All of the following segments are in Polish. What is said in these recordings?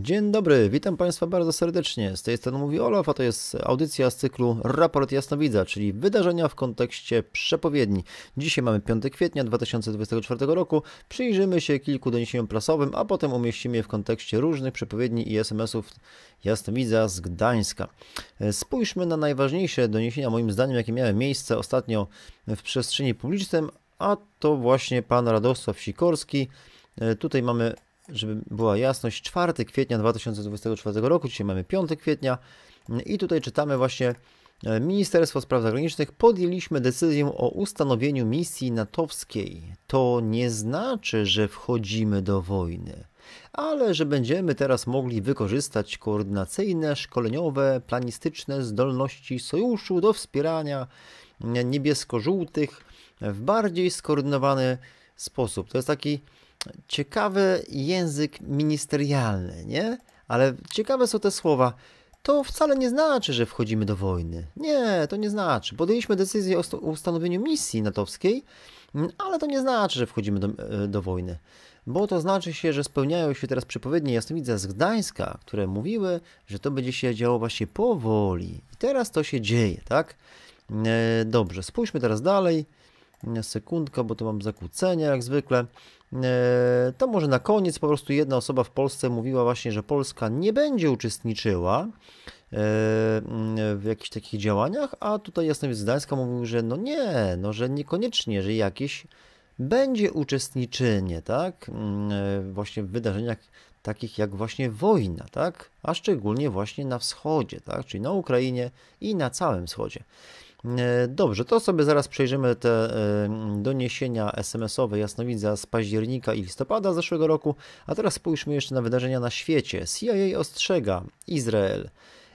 Dzień dobry, witam Państwa bardzo serdecznie. Z tej strony mówi Olaf, a to jest audycja z cyklu Raport Jasnowidza, czyli wydarzenia w kontekście przepowiedni. Dzisiaj mamy 5 kwietnia 2024 roku. Przyjrzymy się kilku doniesieniom prasowym, a potem umieścimy je w kontekście różnych przepowiedni i SMS-ów Jasnowidza z Gdańska. Spójrzmy na najważniejsze doniesienia, moim zdaniem, jakie miały miejsce ostatnio w przestrzeni publicznej, a to właśnie pan Radosław Sikorski. E, tutaj mamy żeby była jasność, 4 kwietnia 2024 roku, dzisiaj mamy 5 kwietnia i tutaj czytamy właśnie e, Ministerstwo Spraw Zagranicznych podjęliśmy decyzję o ustanowieniu misji natowskiej. To nie znaczy, że wchodzimy do wojny, ale że będziemy teraz mogli wykorzystać koordynacyjne, szkoleniowe, planistyczne zdolności sojuszu do wspierania niebiesko-żółtych w bardziej skoordynowany sposób. To jest taki ciekawy język ministerialny, nie? Ale ciekawe są te słowa. To wcale nie znaczy, że wchodzimy do wojny. Nie, to nie znaczy. Podjęliśmy decyzję o ustanowieniu misji natowskiej, mm, ale to nie znaczy, że wchodzimy do, e, do wojny bo to znaczy się, że spełniają się teraz przepowiednie jasnowidza z Gdańska, które mówiły, że to będzie się działo właśnie powoli. I teraz to się dzieje, tak? E, dobrze, spójrzmy teraz dalej. Sekundka, bo to mam zakłócenia jak zwykle. E, to może na koniec po prostu jedna osoba w Polsce mówiła właśnie, że Polska nie będzie uczestniczyła e, w jakichś takich działaniach, a tutaj Jasnowiec z Gdańska mówił, że no nie, no że niekoniecznie, że jakieś będzie uczestniczynie, tak, mm, e, właśnie w wydarzeniach takich jak właśnie wojna, tak, a szczególnie właśnie na wschodzie, tak, czyli na Ukrainie i na całym wschodzie. E, dobrze, to sobie zaraz przejrzymy te e, doniesienia SMS-owe Jasnowidza z października i listopada zeszłego roku, a teraz spójrzmy jeszcze na wydarzenia na świecie. CIA ostrzega Izrael.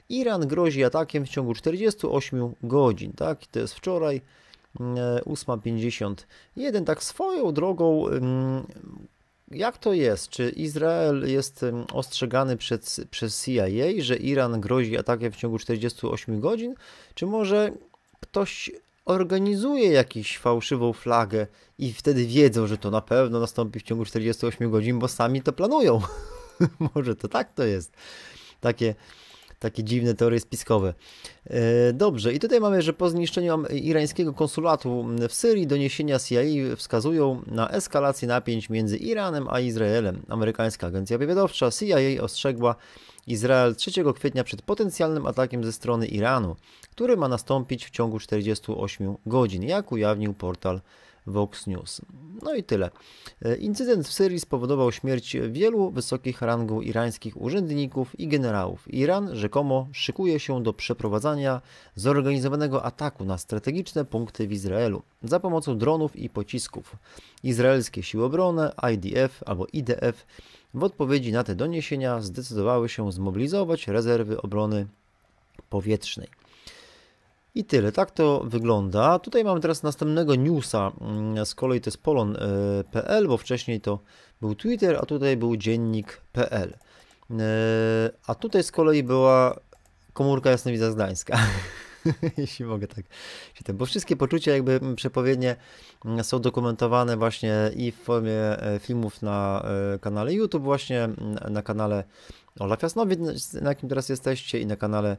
Iran grozi atakiem w ciągu 48 godzin, tak? To jest wczoraj 8.51. E, tak swoją drogą, jak to jest? Czy Izrael jest ostrzegany przed, przez CIA, że Iran grozi atakiem w ciągu 48 godzin? Czy może ktoś organizuje jakąś fałszywą flagę i wtedy wiedzą, że to na pewno nastąpi w ciągu 48 godzin, bo sami to planują. Może to tak to jest. Takie, takie dziwne teorie spiskowe. E, dobrze, i tutaj mamy, że po zniszczeniu irańskiego konsulatu w Syrii doniesienia CIA wskazują na eskalację napięć między Iranem a Izraelem. Amerykańska agencja wywiadowcza CIA ostrzegła Izrael 3 kwietnia przed potencjalnym atakiem ze strony Iranu, który ma nastąpić w ciągu 48 godzin, jak ujawnił portal Vox News. No i tyle. E, incydent w Syrii spowodował śmierć wielu wysokich rangą irańskich urzędników i generałów. Iran rzekomo szykuje się do przeprowadzania zorganizowanego ataku na strategiczne punkty w Izraelu za pomocą dronów i pocisków. Izraelskie siły obrony, IDF albo IDF w odpowiedzi na te doniesienia zdecydowały się zmobilizować rezerwy obrony powietrznej. I tyle, tak to wygląda. Tutaj mamy teraz następnego newsa, mm, z kolei to jest polon.pl, e, bo wcześniej to był Twitter, a tutaj był dziennik.pl. E, a tutaj z kolei była komórka Jasnowidza Gdańska. jeśli mogę tak Bo wszystkie poczucia jakby przepowiednie są dokumentowane właśnie i w formie e, filmów na e, kanale YouTube, właśnie na kanale Olaf Jasnowiec, na jakim teraz jesteście i na kanale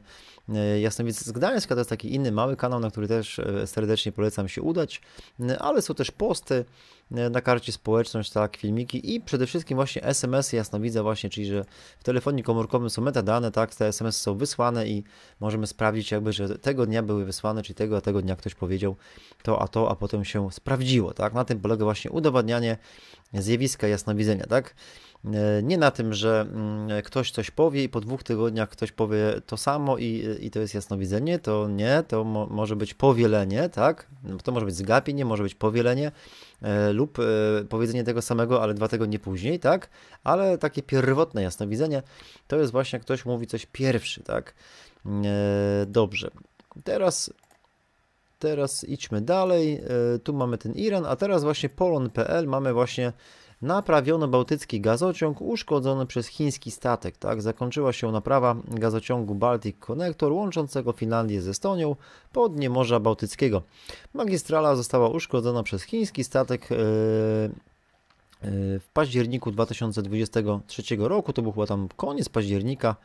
e, Jasnowiec z Gdańska. To jest taki inny mały kanał, na który też e, serdecznie polecam się udać, e, ale są też posty na karcie społeczność, tak, filmiki i przede wszystkim właśnie SMS-y jasnowidza właśnie, czyli że w telefonie komórkowym są metadane, tak, te SMS-y są wysłane i możemy sprawdzić jakby, że tego dnia były wysłane, czyli tego, a tego dnia ktoś powiedział to, a to, a potem się sprawdziło, tak. Na tym polega właśnie udowadnianie zjawiska jasnowidzenia, tak. E, nie na tym, że mm, ktoś coś powie i po dwóch tygodniach ktoś powie to samo i, i to jest jasnowidzenie, to nie, to mo może być powielenie, tak? No, to może być zgapienie, może być powielenie e, lub e, powiedzenie tego samego, ale dwa tygodnie później, tak? Ale takie pierwotne jasnowidzenie to jest właśnie ktoś mówi coś pierwszy, tak? dobrze. Teraz teraz idźmy dalej. Tu mamy ten Iran, a teraz właśnie polon.pl mamy właśnie naprawiono bałtycki gazociąg uszkodzony przez chiński statek. Tak? Zakończyła się naprawa gazociągu Baltic Connector łączącego Finlandię z Estonią po dnie Morza Bałtyckiego. Magistrala została uszkodzona przez chiński statek yy, w październiku 2023 roku. To był chyba tam koniec października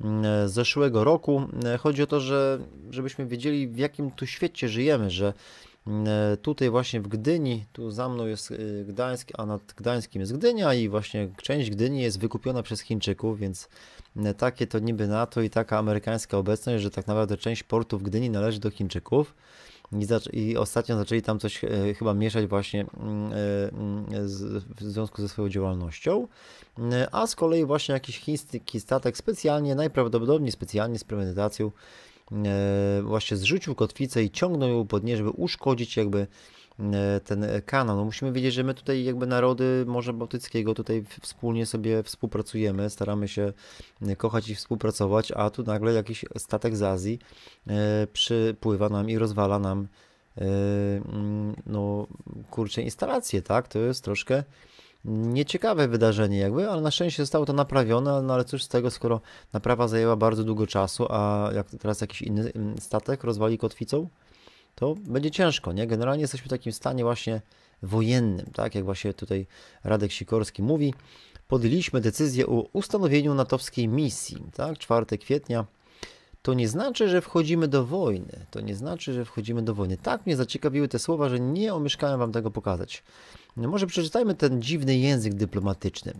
mm, zeszłego roku. E, chodzi o to, że żebyśmy wiedzieli w jakim tu świecie żyjemy, że E, tutaj właśnie w Gdyni, tu za mną jest e, Gdańsk, a nad Gdańskiem jest Gdynia i właśnie część Gdyni jest wykupiona przez Chińczyków, więc e, takie to niby NATO i taka amerykańska obecność, że tak naprawdę część portów Gdyni należy do Chińczyków. I, I, ostatnio zaczęli tam coś e, chyba mieszać właśnie mm, e, mm, z, w związku ze swoją działalnością. E, a z kolei właśnie jakiś chiński statek specjalnie, najprawdopodobniej specjalnie z premedytacją E, właśnie zrzucił kotwicę i ciągnął ją pod nie, żeby uszkodzić jakby e, ten kanał. No musimy wiedzieć, że my tutaj jakby narody Morza Bałtyckiego tutaj wspólnie sobie współpracujemy, staramy się e, kochać i współpracować, a tu nagle jakiś statek z Azji przypływa nam i rozwala nam mm, no kurczę instalacje, tak? To jest troszkę nieciekawe wydarzenie jakby, ale na szczęście zostało to naprawione, no ale cóż z tego, skoro naprawa zajęła bardzo długo czasu, a jak teraz jakiś inny mm, statek rozwali kotwicą, to będzie ciężko, nie? Generalnie jesteśmy w takim stanie właśnie wojennym, tak? Jak właśnie tutaj Radek Sikorski mówi, podjęliśmy decyzję o ustanowieniu natowskiej misji, tak? 4 kwietnia to nie znaczy, że wchodzimy do wojny. To nie znaczy, że wchodzimy do wojny. Tak mnie zaciekawiły te słowa, że nie omieszkałem wam tego pokazać. No może przeczytajmy ten dziwny język dyplomatyczny.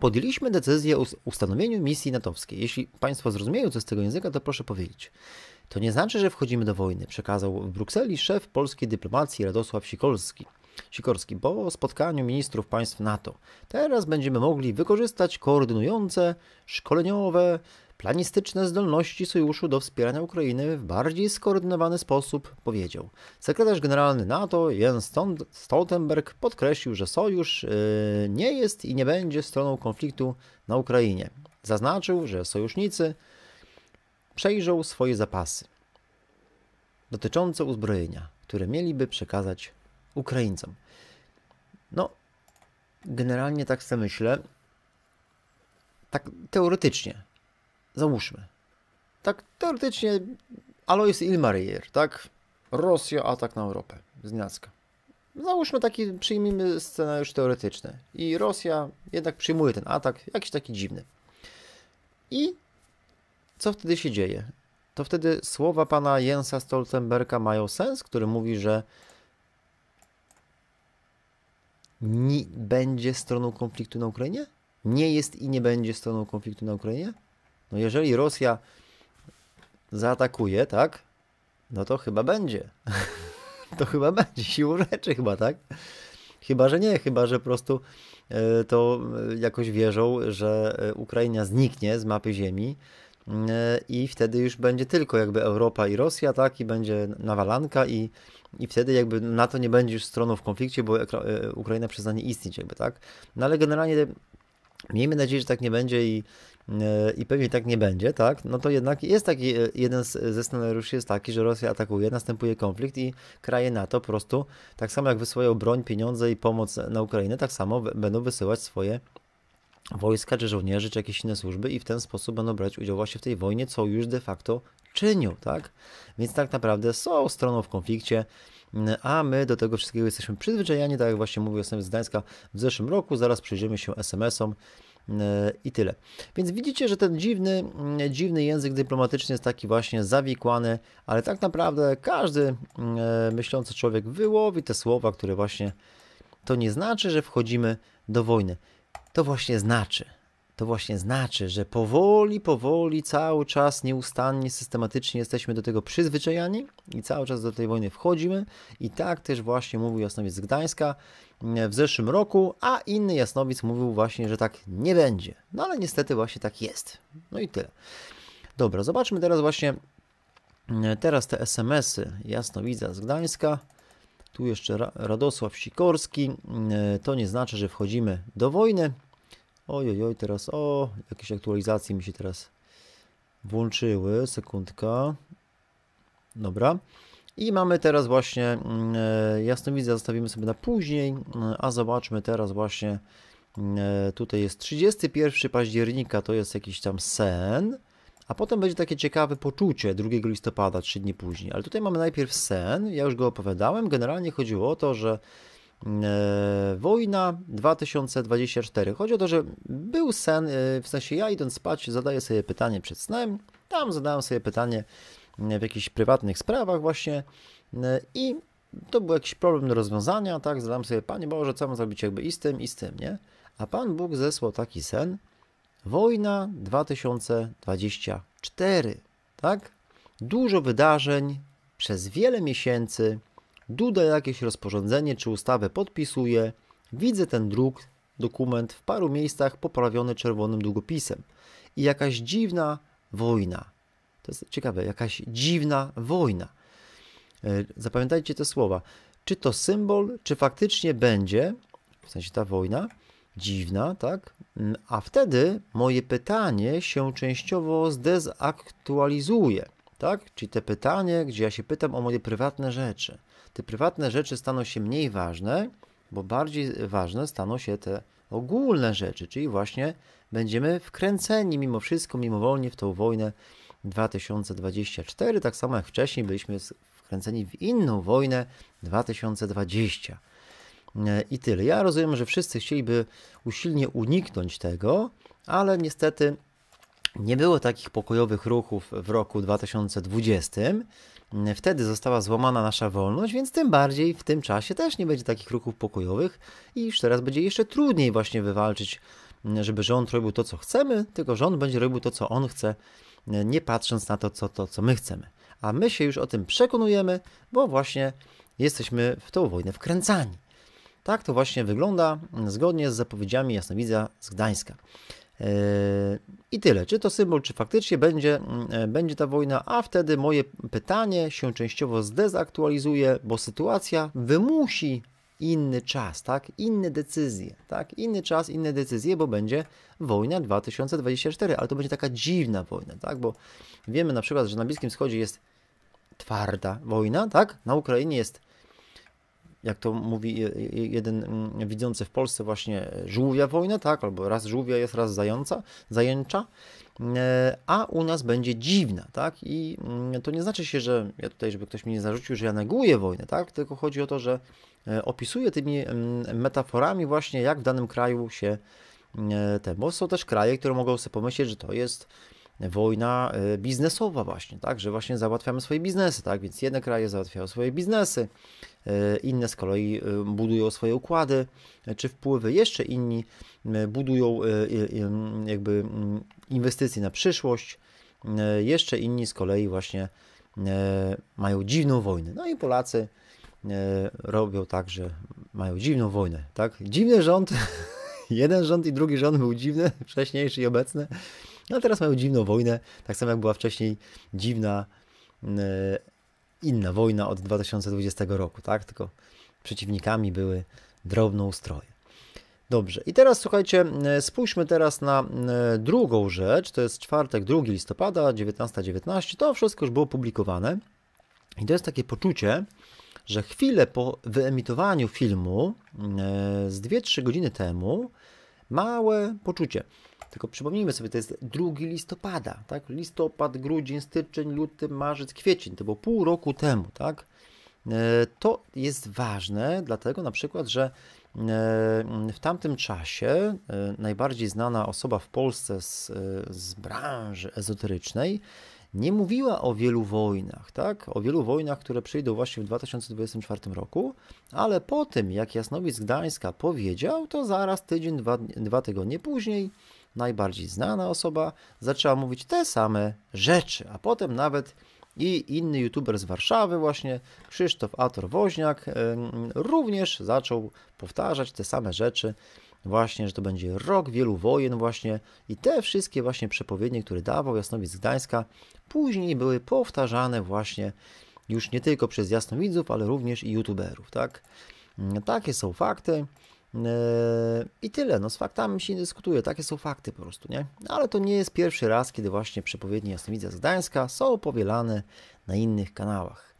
Podjęliśmy decyzję o ustanowieniu misji natowskiej. Jeśli Państwo zrozumieją co z tego języka, to proszę powiedzieć. To nie znaczy, że wchodzimy do wojny, przekazał w Brukseli szef polskiej dyplomacji Radosław Sikorski. Sikorski po spotkaniu ministrów państw NATO. Teraz będziemy mogli wykorzystać koordynujące, szkoleniowe, planistyczne zdolności sojuszu do wspierania Ukrainy w bardziej skoordynowany sposób, powiedział. Sekretarz generalny NATO Jens Stoltenberg podkreślił, że sojusz y, nie jest i nie będzie stroną konfliktu na Ukrainie. Zaznaczył, że sojusznicy przejrzą swoje zapasy dotyczące uzbrojenia, które mieliby przekazać Ukraińcom. No, generalnie tak sobie myślę. Tak teoretycznie, załóżmy, tak teoretycznie Alois Ilmarier, tak? Rosja, atak na Europę, z Niacka. Załóżmy taki, przyjmijmy scenariusz teoretyczny. I Rosja jednak przyjmuje ten atak, jakiś taki dziwny. I co wtedy się dzieje? To wtedy słowa pana Jensa Stoltenberga mają sens, który mówi, że nie będzie stroną konfliktu na Ukrainie? Nie jest i nie będzie stroną konfliktu na Ukrainie? No jeżeli Rosja zaatakuje, tak? No to chyba będzie. to chyba będzie, siłą rzeczy chyba, tak? Chyba, że nie, chyba, że po prostu e, to e, jakoś wierzą, że e, Ukraina zniknie z mapy ziemi i wtedy już będzie tylko jakby Europa i Rosja, tak? I będzie nawalanka i, i wtedy jakby NATO nie będzie już stroną w konflikcie, bo Ukraina przestanie istnieć jakby, tak? No ale generalnie miejmy nadzieję, że tak nie będzie i, E, i pewnie tak nie będzie, tak? No to jednak jest taki, e, jeden z, ze scenariuszy jest taki, że Rosja atakuje, następuje konflikt i kraje NATO po prostu, tak samo jak wysyłają broń, pieniądze i pomoc na Ukrainę, tak samo będą wysyłać swoje wojska, czy żołnierzy, czy jakieś inne służby i w ten sposób będą brać udział właśnie w tej wojnie, co już de facto czynią, tak? Więc tak naprawdę są stroną w konflikcie, a my do tego wszystkiego jesteśmy przyzwyczajeni, tak jak właśnie mówił jestem z Gdańska w zeszłym roku, zaraz przyjrzymy się SMS-om, Y, I tyle. Więc widzicie, że ten dziwny, mm, dziwny język dyplomatyczny jest taki właśnie zawikłany, ale tak naprawdę każdy y, myślący człowiek wyłowi te słowa, które właśnie to nie znaczy, że wchodzimy do wojny. To właśnie znaczy, to właśnie znaczy, że powoli, powoli, cały czas, nieustannie, systematycznie jesteśmy do tego przyzwyczajani i cały czas do tej wojny wchodzimy. I tak też właśnie mówił Jasnowic z Gdańska e, w zeszłym roku, a inny Jasnowic mówił właśnie, że tak nie będzie. No ale niestety właśnie tak jest. No i tyle. Dobra, zobaczmy teraz właśnie e, teraz te SMS-y Jasnowidza z Gdańska. Tu jeszcze Radosław Sikorski. E, to nie znaczy, że wchodzimy do wojny. Ojojoj, oj, teraz o, jakieś aktualizacje mi się teraz włączyły. Sekundka. Dobra. I mamy teraz właśnie mm, e, jasnowidzę, zostawimy sobie na później, mm, a zobaczmy teraz właśnie mm, e, tutaj jest 31 października, to jest jakiś tam sen, a potem będzie takie ciekawe poczucie 2 listopada, 3 dni później. Ale tutaj mamy najpierw sen, ja już go opowiadałem, generalnie chodziło o to, że E, wojna 2024. Chodzi o to, że był sen, e, w sensie ja idąc spać, zadaję sobie pytanie przed snem. Tam zadałem sobie pytanie e, w jakichś prywatnych sprawach, właśnie i to był jakiś problem do rozwiązania, tak? Zadałem sobie, Panie Boże, co mam zrobić jakby i z tym, i z tym, nie? A Pan Bóg zesłał taki sen. Wojna 2024, tak? Dużo wydarzeń przez wiele miesięcy Duda jakieś rozporządzenie czy ustawę podpisuje, widzę ten druk, dokument w paru miejscach poprawiony czerwonym długopisem. I jakaś dziwna wojna. To jest ciekawe, jakaś dziwna wojna. E, zapamiętajcie te słowa. Czy to symbol, czy faktycznie będzie, w sensie ta wojna, dziwna, tak? Mm, a wtedy moje pytanie się częściowo zdezaktualizuje tak? Czyli te pytanie, gdzie ja się pytam o moje prywatne rzeczy. Te prywatne rzeczy staną się mniej ważne, bo bardziej ważne staną się te ogólne rzeczy, czyli właśnie będziemy wkręceni mimo wszystko, mimowolnie w tą wojnę 2024, tak samo jak wcześniej byliśmy wkręceni w inną wojnę 2020. I tyle. Ja rozumiem, że wszyscy chcieliby usilnie uniknąć tego, ale niestety nie było takich pokojowych ruchów w roku 2020. Wtedy została złamana nasza wolność, więc tym bardziej w tym czasie też nie będzie takich ruchów pokojowych i już teraz będzie jeszcze trudniej właśnie wywalczyć, żeby rząd robił to, co chcemy, tylko rząd będzie robił to, co on chce, nie patrząc na to, co, to, co my chcemy. A my się już o tym przekonujemy, bo właśnie jesteśmy w tą wojnę wkręcani. Tak to właśnie wygląda zgodnie z zapowiedziami jasnowidza z Gdańska. Yy, I tyle, czy to symbol, czy faktycznie będzie, mm, e, będzie ta wojna, a wtedy moje pytanie się częściowo zdezaktualizuje, bo sytuacja wymusi inny czas, tak? Inne decyzje, tak? Inny czas, inne decyzje, bo będzie wojna 2024, ale to będzie taka dziwna wojna, tak? Bo wiemy na przykład, że na Bliskim Wschodzie jest twarda wojna, tak? Na Ukrainie jest jak to mówi jeden mm, widzący w Polsce właśnie e, żółwia wojna, tak, albo raz żółwia jest, raz zająca, zajęcza, e, a u nas będzie dziwna, tak, i mm, to nie znaczy się, że ja tutaj, żeby ktoś mi nie zarzucił, że ja neguję wojnę, tak, tylko chodzi o to, że e, opisuję tymi mm, metaforami właśnie, jak w danym kraju się te, bo są też kraje, które mogą sobie pomyśleć, że to jest wojna biznesowa właśnie, tak, że właśnie załatwiamy swoje biznesy, tak, więc jedne kraje załatwiają swoje biznesy, E, inne z kolei e, budują swoje układy e, czy wpływy, jeszcze inni budują jakby mm, inwestycje na przyszłość, jeszcze inni z kolei właśnie mają dziwną wojnę. No i Polacy robią tak, że mają dziwną wojnę, tak? Dziwny rząd, jeden rząd i drugi rząd był dziwny, wcześniejszy i obecny, no a teraz mają dziwną wojnę, tak samo jak była wcześniej dziwna inna wojna od 2020 roku, tak? Tylko przeciwnikami były ustroje. Dobrze, i teraz słuchajcie, e, spójrzmy teraz na e, drugą rzecz, to jest czwartek 2 listopada 19.19, 19. to wszystko już było publikowane i to jest takie poczucie, że chwilę po wyemitowaniu filmu e, z 2-3 godziny temu, małe poczucie, tylko przypomnijmy sobie, to jest 2 listopada, tak? Listopad, grudzień, styczeń, luty, marzec, kwiecień, to było pół roku temu, tak? E, to jest ważne, dlatego na przykład, że e, w tamtym czasie e, najbardziej znana osoba w Polsce z, z branży ezoterycznej nie mówiła o wielu wojnach, tak? O wielu wojnach, które przyjdą właśnie w 2024 roku, ale po tym, jak Jasnowic Gdańska powiedział, to zaraz tydzień, dwa, dwa tygodnie później najbardziej znana osoba zaczęła mówić te same rzeczy, a potem nawet i inny youtuber z Warszawy właśnie, Krzysztof Ator Woźniak, również zaczął powtarzać te same rzeczy, właśnie, że to będzie rok wielu wojen właśnie i te wszystkie właśnie przepowiednie, które dawał Jasnowic Gdańska, później były powtarzane właśnie już nie tylko przez jasnowidzów, ale również i youtuberów, tak? Mm, takie są fakty. Yy, I tyle, no z faktami się nie dyskutuje, takie są fakty po prostu, nie? No, ale to nie jest pierwszy raz, kiedy właśnie przepowiednie jasnowidza z Gdańska są powielane na innych kanałach.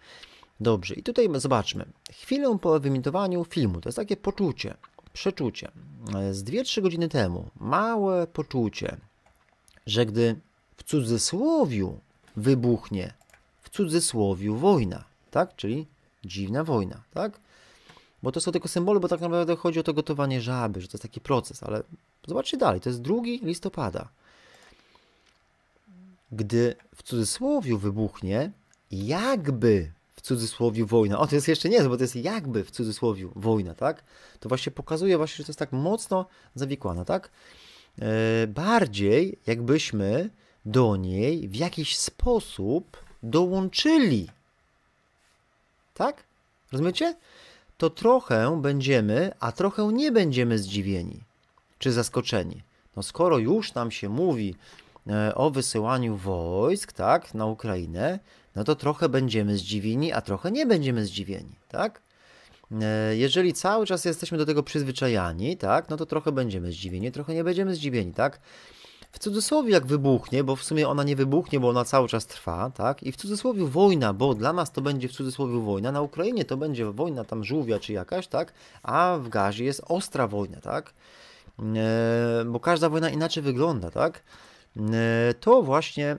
Dobrze, i tutaj zobaczmy. Chwilę po wyemitowaniu filmu, to jest takie poczucie, przeczucie, yy, z 2-3 godziny temu, małe poczucie, że gdy w cudzysłowiu wybuchnie, w cudzysłowiu wojna, tak? Czyli dziwna wojna, tak? Bo to są tylko symbole, bo tak naprawdę chodzi o to gotowanie żaby, że to jest taki proces, ale zobaczcie dalej, to jest 2 listopada. Gdy w cudzysłowie wybuchnie jakby w cudzysłowie wojna. O, to jest jeszcze nie, bo to jest jakby w cudzysłowie wojna, tak? To właśnie pokazuje właśnie, że to jest tak mocno zawikłane, tak? E, bardziej jakbyśmy do niej w jakiś sposób dołączyli. Tak? Rozumiecie? to trochę będziemy, a trochę nie będziemy zdziwieni czy zaskoczeni. No skoro już nam się mówi e, o wysyłaniu wojsk, tak, na Ukrainę, no to trochę będziemy zdziwieni, a trochę nie będziemy zdziwieni, tak? E, jeżeli cały czas jesteśmy do tego przyzwyczajani, tak, no to trochę będziemy zdziwieni, trochę nie będziemy zdziwieni, tak? w cudzysłowie jak wybuchnie, bo w sumie ona nie wybuchnie, bo ona cały czas trwa, tak? I w cudzysłowie wojna, bo dla nas to będzie w cudzysłowie wojna, na Ukrainie to będzie wojna tam żółwia czy jakaś, tak? A w Gazie jest ostra wojna, tak? E, bo każda wojna inaczej wygląda, tak? E, to właśnie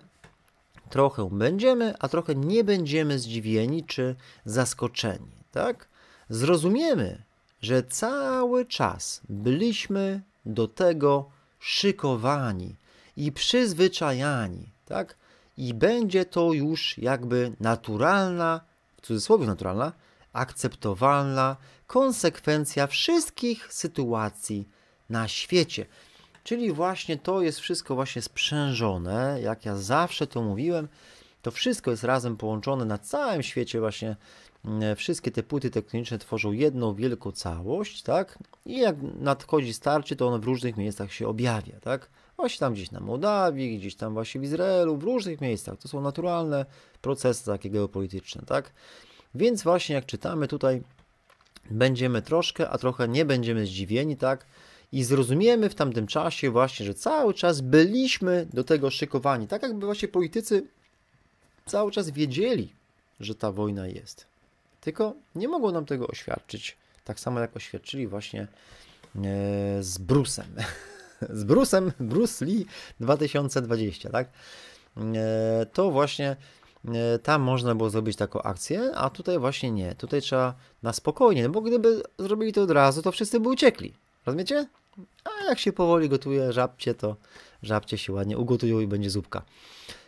trochę będziemy, a trochę nie będziemy zdziwieni czy zaskoczeni, tak? Zrozumiemy, że cały czas byliśmy do tego szykowani, i przyzwyczajani, tak? I będzie to już jakby naturalna, w cudzysłowie naturalna, akceptowalna konsekwencja wszystkich sytuacji na świecie. Czyli właśnie to jest wszystko właśnie sprzężone, jak ja zawsze to mówiłem, to wszystko jest razem połączone na całym świecie właśnie. Mm, e, wszystkie te płyty tektoniczne tworzą jedną wielką całość, tak? I jak nadchodzi starcie, to ono w różnych miejscach się objawia, tak? właśnie tam gdzieś na Mołdawii, gdzieś tam właśnie w Izraelu, w różnych miejscach. To są naturalne procesy takie geopolityczne, tak? Więc właśnie jak czytamy tutaj, będziemy troszkę, a trochę nie będziemy zdziwieni, tak? i zrozumiemy w tamtym czasie właśnie, że cały czas byliśmy do tego szykowani. Tak jakby właśnie politycy cały czas wiedzieli, że ta wojna jest. Tylko nie mogło nam tego oświadczyć, tak samo jak oświadczyli właśnie e, z Brusem. z Bruce'em, Bruce Lee 2020, tak? E, to właśnie e, tam można było zrobić taką akcję, a tutaj właśnie nie. Tutaj trzeba na spokojnie, bo gdyby zrobili to od razu, to wszyscy by uciekli. Rozumiecie? A jak się powoli gotuje żabcie, to żabcie się ładnie ugotują i będzie zupka.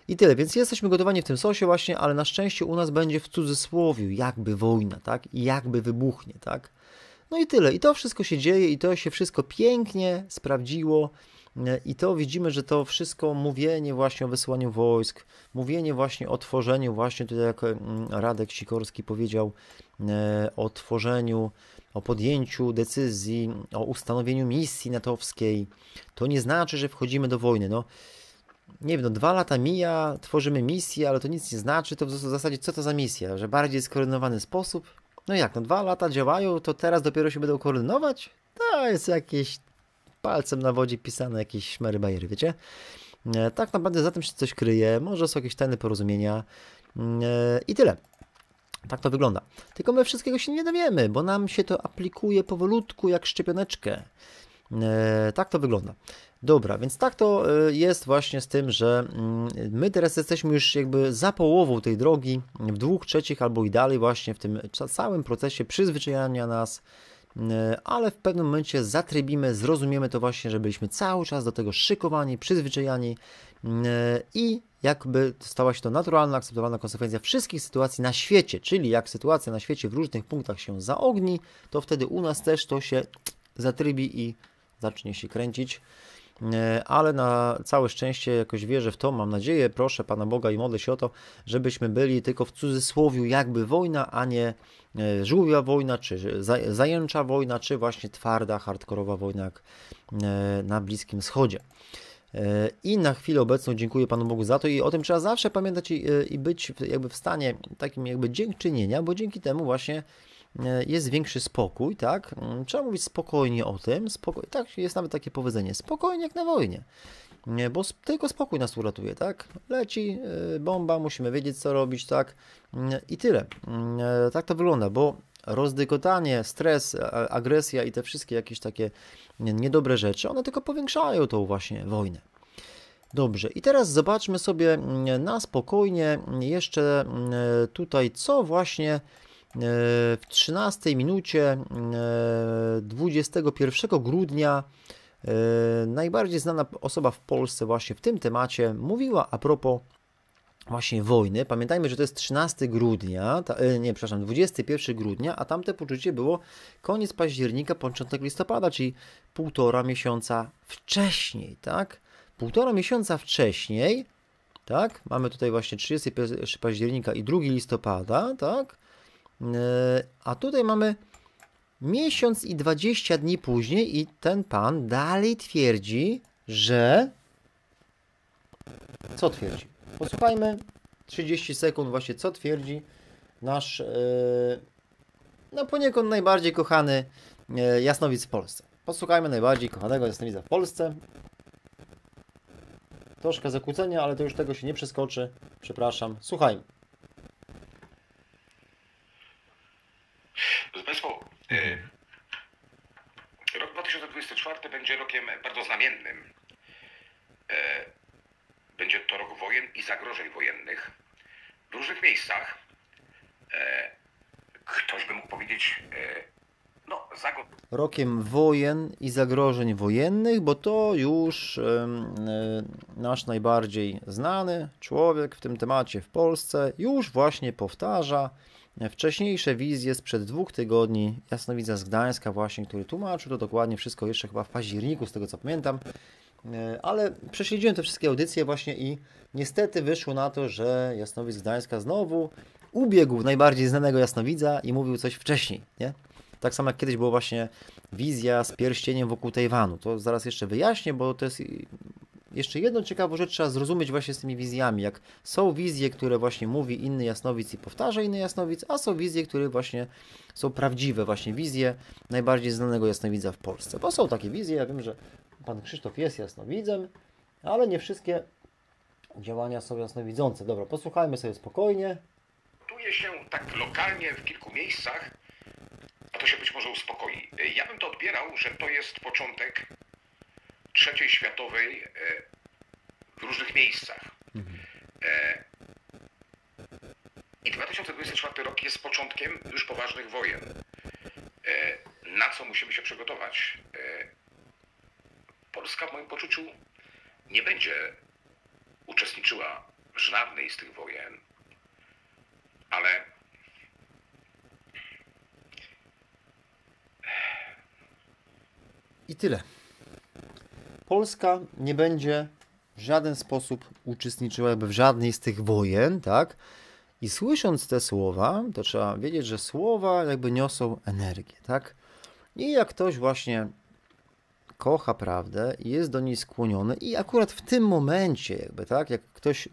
I tyle, więc jesteśmy gotowani w tym sosie właśnie, ale na szczęście u nas będzie w cudzysłowie, jakby wojna, tak? I jakby wybuchnie, tak? No i tyle. I to wszystko się dzieje, i to się wszystko pięknie sprawdziło. E, I to widzimy, że to wszystko mówienie właśnie o wysłaniu wojsk, mówienie właśnie o tworzeniu, właśnie tutaj jak mm, Radek Sikorski powiedział, e, o tworzeniu, o podjęciu decyzji, o ustanowieniu misji natowskiej, to nie znaczy, że wchodzimy do wojny. No, nie wiem, no dwa lata mija, tworzymy misję, ale to nic nie znaczy, to w zasadzie co to za misja, że bardziej skoordynowany sposób, no jak, no dwa lata działają, to teraz dopiero się będą koordynować? To jest jakieś palcem na wodzie pisane jakieś szmery bajery, wiecie? E, tak naprawdę za tym się coś kryje, może są jakieś tajne porozumienia e, i tyle. Tak to wygląda. Tylko my wszystkiego się nie dowiemy, bo nam się to aplikuje powolutku jak szczepioneczkę. E, tak to wygląda. Dobra, więc tak to e, jest właśnie z tym, że mm, my teraz jesteśmy już jakby za połową tej drogi, w dwóch trzecich albo i dalej, właśnie w tym całym procesie przyzwyczajania nas, mm, ale w pewnym momencie zatrybimy, zrozumiemy to właśnie, że byliśmy cały czas do tego szykowani, przyzwyczajani mm, e, i jakby stała się to naturalna, akceptowalna konsekwencja wszystkich sytuacji na świecie, czyli jak sytuacja na świecie w różnych punktach się zaogni, to wtedy u nas też to się zatrybi i zacznie się kręcić. E, ale na całe szczęście jakoś wierzę w to, mam nadzieję, proszę Pana Boga i modlę się o to, żebyśmy byli tylko w cudzysłowie jakby wojna, a nie e, żółwia wojna, czy zajęcza wojna, czy właśnie twarda, hardkorowa wojna jak e, na Bliskim Wschodzie. I na chwilę obecną dziękuję Panu Bogu za to i o tym trzeba zawsze pamiętać i, i być jakby w stanie takim jakby dziękczynienia, bo dzięki temu właśnie E, jest większy spokój, tak? Mm, trzeba mówić spokojnie o tym, spokoj, tak, jest nawet takie powiedzenie, spokojnie jak na wojnie, bo tylko spokój nas uratuje, tak? Leci e, bomba, musimy wiedzieć co robić, tak? Mm, I tyle. Mm, e, tak to wygląda, bo rozdygotanie, stres, agresja i te wszystkie jakieś takie niedobre rzeczy, one tylko powiększają tą właśnie wojnę. Dobrze, i teraz zobaczmy sobie na spokojnie jeszcze tutaj, co właśnie E, w 13 minucie 21 e, grudnia e, najbardziej znana osoba w Polsce właśnie w tym temacie mówiła a propos właśnie wojny. Pamiętajmy, że to jest 13 grudnia, ta, nie, przepraszam, 21 grudnia, a tamte poczucie było koniec października, początek listopada, czyli półtora miesiąca wcześniej, tak? Półtora miesiąca wcześniej, tak? Mamy tutaj właśnie 31 października i 2 listopada, tak? E, a tutaj mamy miesiąc i 20 dni później i ten pan dalej twierdzi, że... Co twierdzi? Posłuchajmy 30 sekund właśnie co twierdzi nasz e, no poniekąd najbardziej kochany yy, jasnowic w Polsce. Posłuchajmy najbardziej kochanego jasnowidza w Polsce. Troszkę zakłócenia, ale to już tego się nie przeskoczy. Przepraszam. Słuchajmy. rokiem wojen i zagrożeń wojennych, bo to już e, nasz najbardziej znany człowiek w tym temacie w Polsce już właśnie powtarza wcześniejsze wizje sprzed dwóch tygodni jasnowidza z Gdańska właśnie, który tłumaczył to dokładnie wszystko jeszcze chyba w październiku, z tego co pamiętam. E, ale prześledziłem te wszystkie audycje właśnie i niestety wyszło na to, że jasnowidz Gdańska znowu ubiegł najbardziej znanego jasnowidza i mówił coś wcześniej, nie? Tak samo jak kiedyś było właśnie wizja z pierścieniem wokół Tajwanu. To zaraz jeszcze wyjaśnię, bo to jest jeszcze jedną ciekawą rzecz trzeba zrozumieć właśnie z tymi wizjami. Jak są wizje, które właśnie mówi inny jasnowic i powtarza inny jasnowic, a są wizje, które właśnie są prawdziwe, właśnie wizje najbardziej znanego jasnowidza w Polsce. Bo są takie wizje, ja wiem, że pan Krzysztof jest jasnowidzem, ale nie wszystkie działania są jasnowidzące. Dobra, posłuchajmy sobie spokojnie. Tuje się tak lokalnie w kilku miejscach, to się być może uspokoi. Ja bym to odbierał, że to jest początek trzeciej światowej e, w różnych miejscach. Mhm. E, I 2024 rok jest początkiem już poważnych wojen. E, na co musimy się przygotować? Polska w moim poczuciu nie będzie uczestniczyła w żadnej z tych wojen, ale I tyle. Polska nie będzie w żaden sposób uczestniczyła w żadnej z tych wojen, tak? I słysząc te słowa, to trzeba wiedzieć, że słowa jakby niosą energię, tak? I jak ktoś właśnie kocha prawdę i jest do niej skłoniony i akurat w tym momencie jakby, tak? Jak ktoś,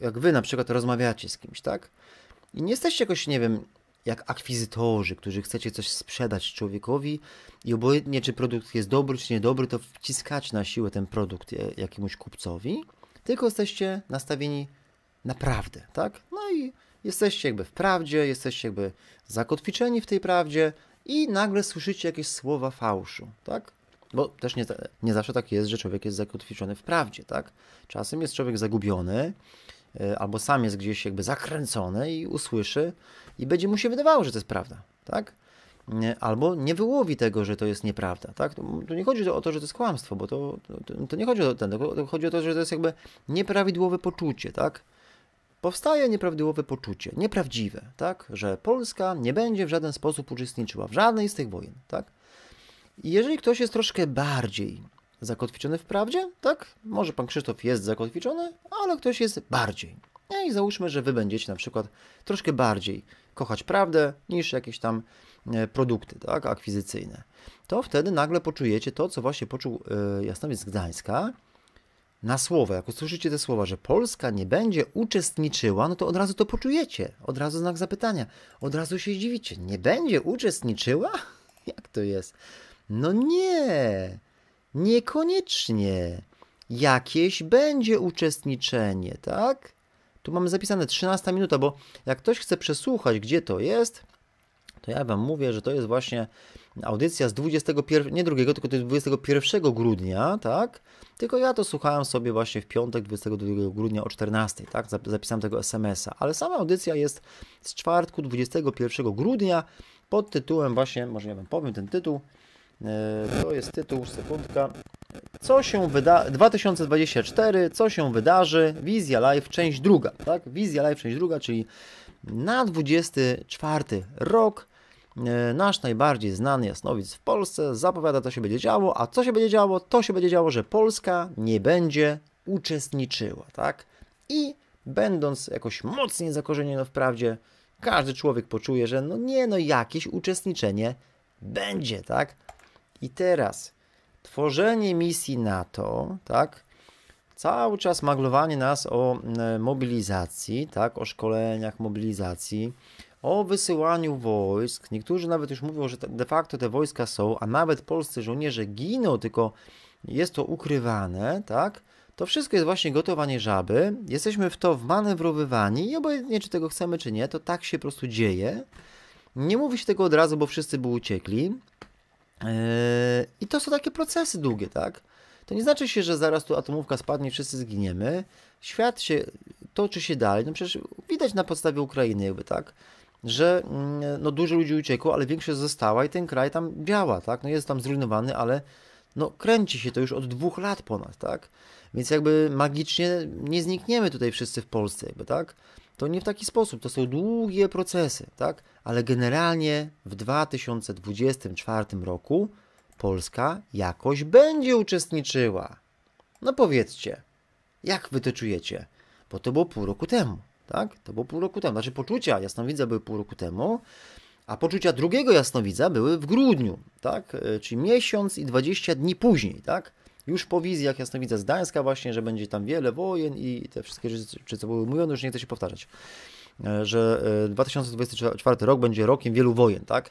jak wy na przykład rozmawiacie z kimś, tak? I nie jesteście jakoś, nie wiem, jak akwizytorzy, którzy chcecie coś sprzedać człowiekowi i obojętnie czy produkt jest dobry czy niedobry, to wciskać na siłę ten produkt e, jakiemuś kupcowi, tylko jesteście nastawieni naprawdę, tak? No i jesteście jakby w prawdzie, jesteście jakby zakotwiczeni w tej prawdzie i nagle słyszycie jakieś słowa fałszu, tak? Bo też nie, nie zawsze tak jest, że człowiek jest zakotwiczony w prawdzie, tak? Czasem jest człowiek zagubiony, E, albo sam jest gdzieś jakby zakręcony i usłyszy i będzie mu się wydawało, że to jest prawda, tak? Albo nie wyłowi tego, że to jest nieprawda, tak? Tu nie chodzi o to, że to jest kłamstwo, bo to, to, to nie chodzi o ten, to chodzi o to, że to jest jakby nieprawidłowe poczucie, tak? Powstaje nieprawidłowe poczucie, nieprawdziwe, tak? Że Polska nie będzie w żaden sposób uczestniczyła w żadnej z tych wojen, tak? I jeżeli ktoś jest troszkę bardziej zakotwiczony w prawdzie, tak? Może pan Krzysztof jest zakotwiczony, ale ktoś jest bardziej. No I załóżmy, że wy będziecie na przykład troszkę bardziej kochać prawdę niż jakieś tam e, produkty, tak, akwizycyjne. To wtedy nagle poczujecie to, co właśnie poczuł e, Jasnowiec Gdańska, na słowa, jak usłyszycie te słowa, że Polska nie będzie uczestniczyła, no to od razu to poczujecie, od razu znak zapytania, od razu się zdziwicie. Nie będzie uczestniczyła? Jak to jest? No nie! Niekoniecznie. Jakieś będzie uczestniczenie, tak? Tu mamy zapisane 13 minuta, bo jak ktoś chce przesłuchać, gdzie to jest, to ja Wam mówię, że to jest właśnie audycja z 21, nie 2, tylko 21 grudnia, tak? Tylko ja to słuchałem sobie właśnie w piątek 22 grudnia o 14, tak? Zapisałem tego SMS-a, ale sama audycja jest z czwartku 21 grudnia pod tytułem właśnie, może ja Wam powiem ten tytuł, E, to jest tytuł, sekundka. Co się wyda 2024, co się wydarzy, Wizja Live, część druga, tak? Wizja Live, część druga, czyli na 24 rok e, nasz najbardziej znany jasnowic w Polsce zapowiada, to się będzie działo, a co się będzie działo? To się będzie działo, że Polska nie będzie uczestniczyła, tak? I będąc jakoś mocniej zakorzeniony w prawdzie, każdy człowiek poczuje, że no nie, no jakieś uczestniczenie będzie, tak? I teraz tworzenie misji NATO, tak? Cały czas maglowanie nas o mobilizacji, tak? O szkoleniach mobilizacji, o wysyłaniu wojsk. Niektórzy nawet już mówią, że de facto te wojska są, a nawet polscy żołnierze giną, tylko jest to ukrywane, tak? To wszystko jest właśnie gotowanie żaby. Jesteśmy w to wmanewrowywani i obojętnie, czy tego chcemy, czy nie, to tak się po prostu dzieje. Nie mówi się tego od razu, bo wszyscy by uciekli. Yy, I to są takie procesy długie, tak? To nie znaczy się, że zaraz tu atomówka spadnie, wszyscy zginiemy. Świat się toczy się dalej. No przecież widać na podstawie Ukrainy, jakby tak, że mm, no, dużo ludzi uciekło, ale większość została i ten kraj tam działa, tak? No jest tam zrujnowany, ale no kręci się to już od dwóch lat ponad, tak? Więc jakby magicznie nie znikniemy tutaj wszyscy w Polsce, jakby tak? to nie w taki sposób, to są długie procesy, tak? Ale generalnie w 2024 roku Polska jakoś będzie uczestniczyła. No powiedzcie, jak wy to czujecie? Bo to było pół roku temu, tak? To było pół roku temu. Znaczy poczucia jasnowidza były pół roku temu, a poczucia drugiego jasnowidza były w grudniu, tak? E, czyli miesiąc i 20 dni później, tak? Już po wizji, jak jasno widzę, z Gdańska właśnie, że będzie tam wiele wojen i te wszystkie rzeczy, co były mówione, już nie chcę się powtarzać, e, że 2024 e, rok będzie rokiem wielu wojen, tak?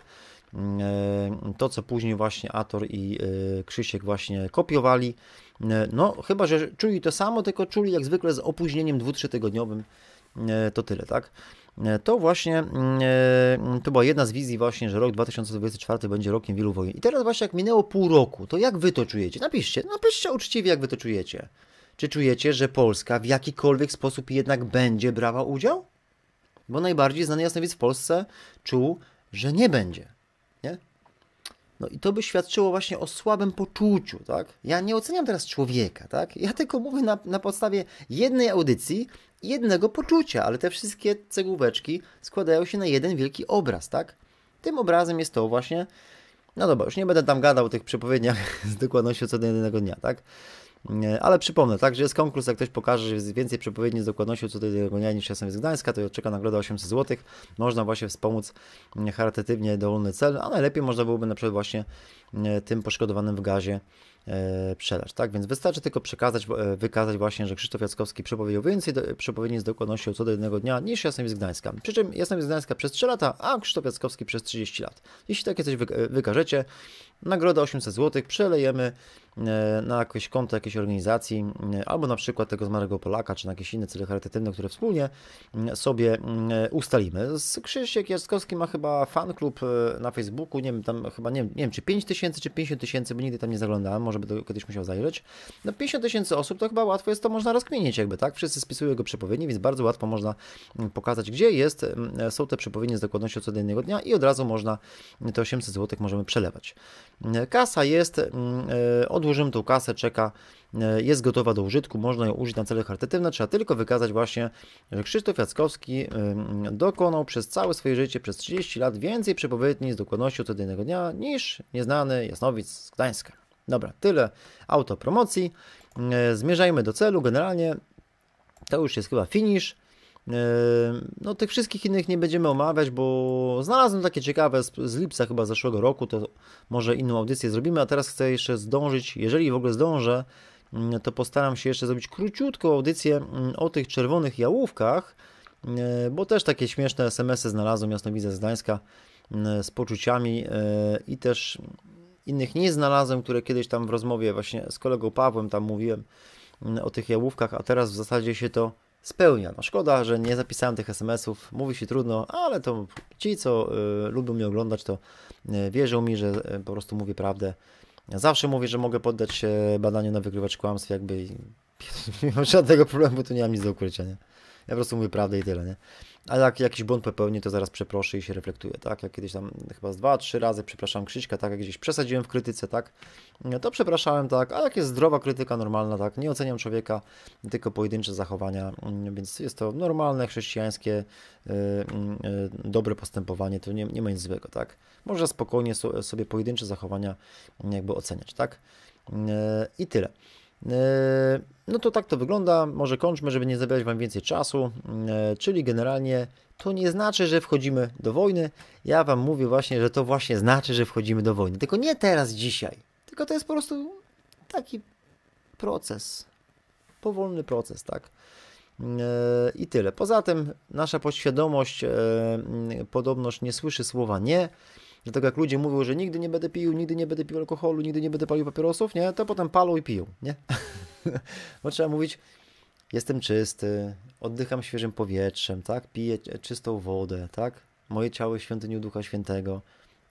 E, to, co później właśnie Ator i Krzysiek właśnie kopiowali, no chyba, że czuli to samo, tylko czuli jak zwykle z opóźnieniem 2-3 tygodniowym, to tyle, tak? E, to właśnie mm, e, to była jedna z wizji właśnie, że rok 2024 będzie rokiem wielu wojen. I teraz właśnie jak minęło pół roku, to jak wy to czujecie? Napiszcie, napiszcie no uczciwie, jak wy to czujecie. Czy czujecie, że Polska w jakikolwiek sposób jednak będzie brała udział? Bo najbardziej znany jasnowic w Polsce czuł, że nie będzie. No i to by świadczyło właśnie o słabym poczuciu, tak? Ja nie oceniam teraz człowieka, tak? Ja tylko mówię na, na podstawie jednej audycji, jednego poczucia, ale te wszystkie cegłóweczki składają się na jeden wielki obraz, tak? Tym obrazem jest to właśnie. No dobra, już nie będę tam gadał o tych przepowiedniach z dokładnością co do jednego dnia, tak? E, ale przypomnę, tak, że jest konkurs, jak ktoś pokaże, że jest więcej przepowiedni z dokładnością co do Diagonia niż jestem z Gdańska, to czeka nagroda 800 zł. Można właśnie wspomóc e, charytatywnie dowolny cel, a najlepiej można byłoby na przykład właśnie e, tym poszkodowanym w gazie przelać. Tak więc wystarczy tylko przekazać, wykazać właśnie, że Krzysztof Jackowski przepowiedział więcej przepowiedni z dokładnością co do jednego dnia niż Jasem z Gdańska. Przy czym Jasem z Gdańska przez 3 lata, a Krzysztof Jackowski przez 30 lat. Jeśli takie coś wykażecie, nagroda 800 zł przelejemy E, na jakieś konto jakiejś organizacji, e, albo na przykład tego zmarłego Polaka, czy na jakieś inne cele charytatywne, które wspólnie e, sobie ustalimy. Krzysiek Jackowski ma chyba fan klub na Facebooku, nie wiem, tam chyba, nie, nie wiem, czy 5 tysięcy, czy 50 tysięcy, bo nigdy tam nie zaglądałem, może by to kiedyś musiał zajrzeć. No 50 tysięcy osób to chyba łatwo jest to można rozkminić jakby, tak? Wszyscy spisują jego przepowiednie, więc bardzo łatwo można mm, pokazać, gdzie jest, mm, są te przepowiednie z dokładnością co do jednego dnia i od razu można te 800 zł możemy przelewać. Kasa jest mm, od odłożymy tą kasę, czeka, e, jest gotowa do użytku, można ją użyć na cele charytatywne, trzeba tylko wykazać właśnie, że Krzysztof Jackowski dokonał przez całe swoje życie, przez 30 lat więcej przepowiedni z dokładnością co do jednego dnia niż nieznany jasnowic z Gdańska. Dobra, tyle autopromocji. E, zmierzajmy do celu. Generalnie to już jest chyba finish. Yy, no tych wszystkich innych nie będziemy omawiać, bo znalazłem takie ciekawe z, z lipca chyba zeszłego roku, to może inną audycję zrobimy, a teraz chcę jeszcze zdążyć, jeżeli w ogóle zdążę, mm, to postaram się jeszcze zrobić króciutką audycję mm, o tych czerwonych jałówkach, yy, bo też takie śmieszne SMS-y znalazłem, jasnowidzę z Gdańska, yy, z poczuciami i też innych nie znalazłem, które kiedyś tam w rozmowie właśnie z kolegą Pawłem tam mówiłem mm, o tych jałówkach, a teraz w zasadzie się to spełnia. No szkoda, że nie zapisałem tych SMS-ów, mówi się trudno, ale to ci, co y, lubią mnie oglądać, to y, wierzą mi, że y, po prostu mówię prawdę. Ja zawsze mówię, że mogę poddać się badaniu na wykrywacz kłamstw, jakby i nie mam żadnego problemu, bo tu nie mam nic do ukrycia, nie? Ja po prostu mówię prawdę i tyle, nie? A jak jakiś błąd popełnię, to zaraz przeproszę i się reflektuję, tak? Jak kiedyś tam chyba z dwa, trzy razy przepraszam Krzyśka, tak? Jak gdzieś przesadziłem w krytyce, tak? No to przepraszałem, tak? A jak jest zdrowa krytyka, normalna, tak? Nie oceniam człowieka, tylko pojedyncze zachowania, mm, więc jest to normalne, chrześcijańskie, yy, yy, dobre postępowanie, to nie, nie ma nic złego, tak? Można spokojnie so, sobie pojedyncze zachowania mm, jakby oceniać, tak? Yy, I tyle. Yy, no to tak to wygląda. Może kończmy, żeby nie zabierać Wam więcej czasu. Yy, czyli generalnie to nie znaczy, że wchodzimy do wojny. Ja Wam mówię właśnie, że to właśnie znaczy, że wchodzimy do wojny. Tylko nie teraz, dzisiaj. Tylko to jest po prostu taki proces. Powolny proces, tak? Yy, I tyle. Poza tym nasza podświadomość podobnoż nie słyszy słowa nie Dlatego jak ludzie mówią, że nigdy nie będę pił, nigdy nie będę pił alkoholu, nigdy nie będę palił papierosów, nie, to potem palą i piją, nie? Bo trzeba mówić, jestem czysty, oddycham świeżym powietrzem, tak? Piję e, czystą wodę, tak? Moje ciało jest świątynią Ducha Świętego.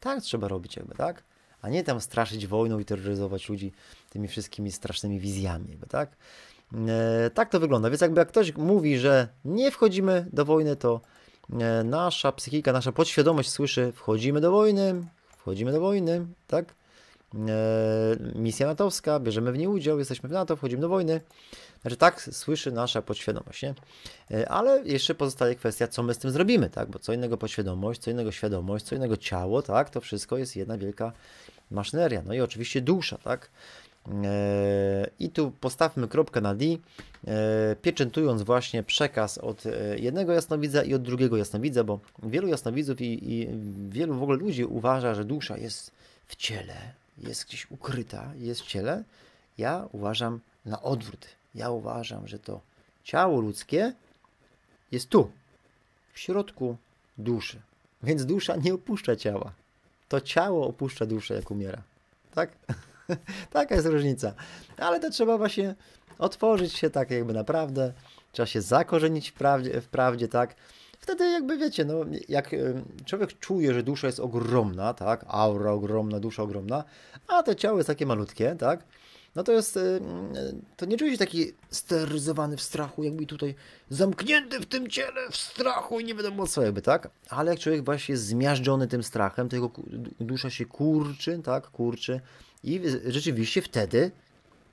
Tak trzeba robić jakby, tak? A nie tam straszyć wojną i terroryzować ludzi tymi wszystkimi strasznymi wizjami, jakby, tak? E, tak to wygląda. Więc jakby jak ktoś mówi, że nie wchodzimy do wojny, to E, nasza psychika, nasza podświadomość słyszy: wchodzimy do wojny, wchodzimy do wojny, tak? E, misja natowska, bierzemy w niej udział, jesteśmy w NATO, wchodzimy do wojny. Znaczy tak słyszy nasza podświadomość, nie? E, ale jeszcze pozostaje kwestia, co my z tym zrobimy, tak? Bo co innego podświadomość, co innego świadomość, co innego ciało, tak? To wszystko jest jedna wielka maszyneria. No i oczywiście dusza, tak? I tu postawmy kropkę na D, e, pieczętując właśnie przekaz od e, jednego jasnowidza i od drugiego jasnowidza, bo wielu jasnowidzów i, i wielu w ogóle ludzi uważa, że dusza jest w ciele, jest gdzieś ukryta, jest w ciele. Ja uważam na odwrót. Ja uważam, że to ciało ludzkie jest tu, w środku duszy. Więc dusza nie opuszcza ciała. To ciało opuszcza duszę, jak umiera. Tak? Taka jest różnica. Ale to trzeba właśnie otworzyć się tak jakby naprawdę, trzeba się zakorzenić w prawdzie, w prawdzie tak. Wtedy jakby wiecie, no, jak y, człowiek czuje, że dusza jest ogromna, tak, aura ogromna, dusza ogromna, a to ciało jest takie malutkie, tak, no to jest, y, y, to nie czuje się taki steryzowany w strachu, jakby tutaj zamknięty w tym ciele, w strachu i nie wiadomo co jakby, tak? Ale jak człowiek właśnie jest zmiażdżony tym strachem, to jego dusza się kurczy, tak, kurczy, i rzeczywiście wtedy,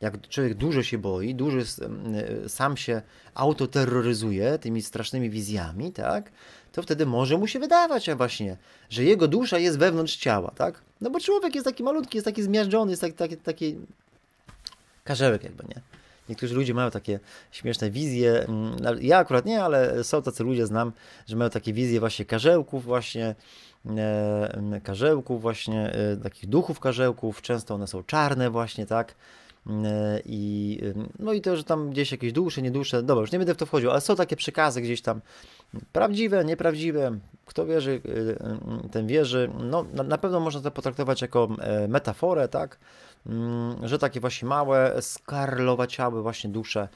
jak człowiek dużo się boi, dużo e, sam się autoterroryzuje tymi strasznymi wizjami, tak, to wtedy może mu się wydawać właśnie, że jego dusza jest wewnątrz ciała, tak? No bo człowiek jest taki malutki, jest taki zmiażdżony, jest taki, taki, taki karzełek jakby, nie? Niektórzy ludzie mają takie śmieszne wizje, ja akurat nie, ale są tacy ludzie, znam, że mają takie wizje właśnie karzełków właśnie, E, karzełków, właśnie e, takich duchów karzełków, często one są czarne właśnie, tak? E, I, no i to, że tam gdzieś jakieś dłuższe, niedłuższe, dobra, już nie będę w to wchodził, ale są takie przekazy gdzieś tam prawdziwe, nieprawdziwe, kto wierzy, ten wierzy. No, na, pewno można to potraktować jako metaforę, tak? Mm, że takie właśnie małe, skarlowaciałe właśnie dusze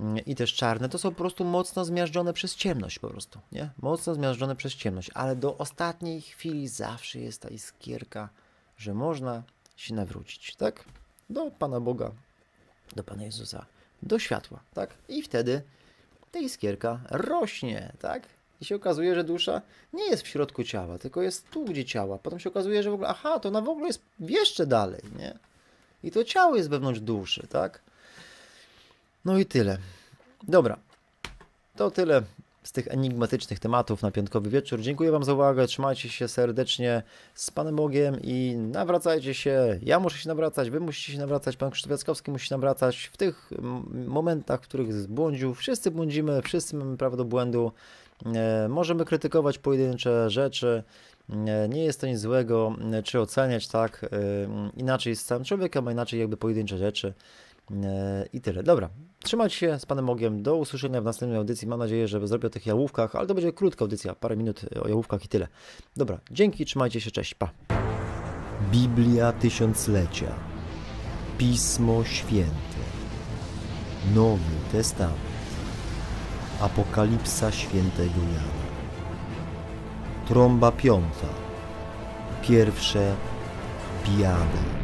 Mm, i też czarne, to są po prostu mocno zmiażdżone przez ciemność po prostu, nie? Mocno zmiażdżone przez ciemność, ale do ostatniej chwili zawsze jest ta iskierka, że można się nawrócić, tak? Do Pana Boga, do Pana Jezusa, do światła, tak? I wtedy ta iskierka rośnie, tak? I się okazuje, że dusza nie jest w środku ciała, tylko jest tu, gdzie ciała. Potem się okazuje, że w ogóle, aha, to ona w ogóle jest jeszcze dalej, nie? I to ciało jest wewnątrz duszy, tak? No i tyle. Dobra. To tyle z tych enigmatycznych tematów na piątkowy wieczór. Dziękuję Wam za uwagę, trzymajcie się serdecznie z Panem Bogiem i nawracajcie się. Ja muszę się nawracać, Wy musicie się nawracać, Pan Krzysztof Jackowski musi się nawracać. W tych momentach, w których zbłądził, wszyscy błądzimy, wszyscy mamy prawo do błędu. E, możemy krytykować pojedyncze rzeczy, e, nie jest to nic złego, e, czy oceniać tak inaczej z całym człowiekiem, a inaczej jakby pojedyncze rzeczy. I tyle. Dobra, Trzymać się z Panem Ogiem. Do usłyszenia w następnej audycji. Mam nadzieję, że zrobię o tych jałówkach, ale to będzie krótka audycja, parę minut e, o jałówkach i tyle. Dobra, dzięki, trzymajcie się, cześć, pa. Biblia Tysiąclecia Pismo Święte Nowy Testament Apokalipsa Świętego Jana Trąba Piąta Pierwsze Biada